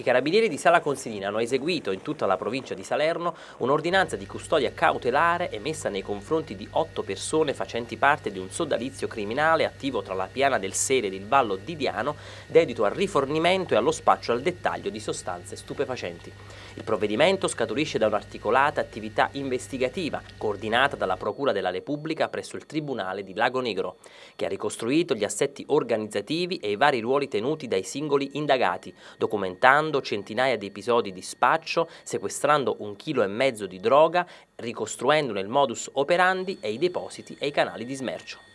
I carabinieri di Sala Consilina hanno eseguito in tutta la provincia di Salerno un'ordinanza di custodia cautelare emessa nei confronti di otto persone facenti parte di un sodalizio criminale attivo tra la piana del Sele ed il Vallo di Diano, dedito al rifornimento e allo spaccio al dettaglio di sostanze stupefacenti. Il provvedimento scaturisce da un'articolata attività investigativa coordinata dalla Procura della Repubblica presso il Tribunale di Lago Negro, che ha ricostruito gli assetti organizzativi e i vari ruoli tenuti dai singoli indagati, documentando sfruttando centinaia di episodi di spaccio, sequestrando un chilo e mezzo di droga, ricostruendo nel modus operandi e i depositi e i canali di smercio.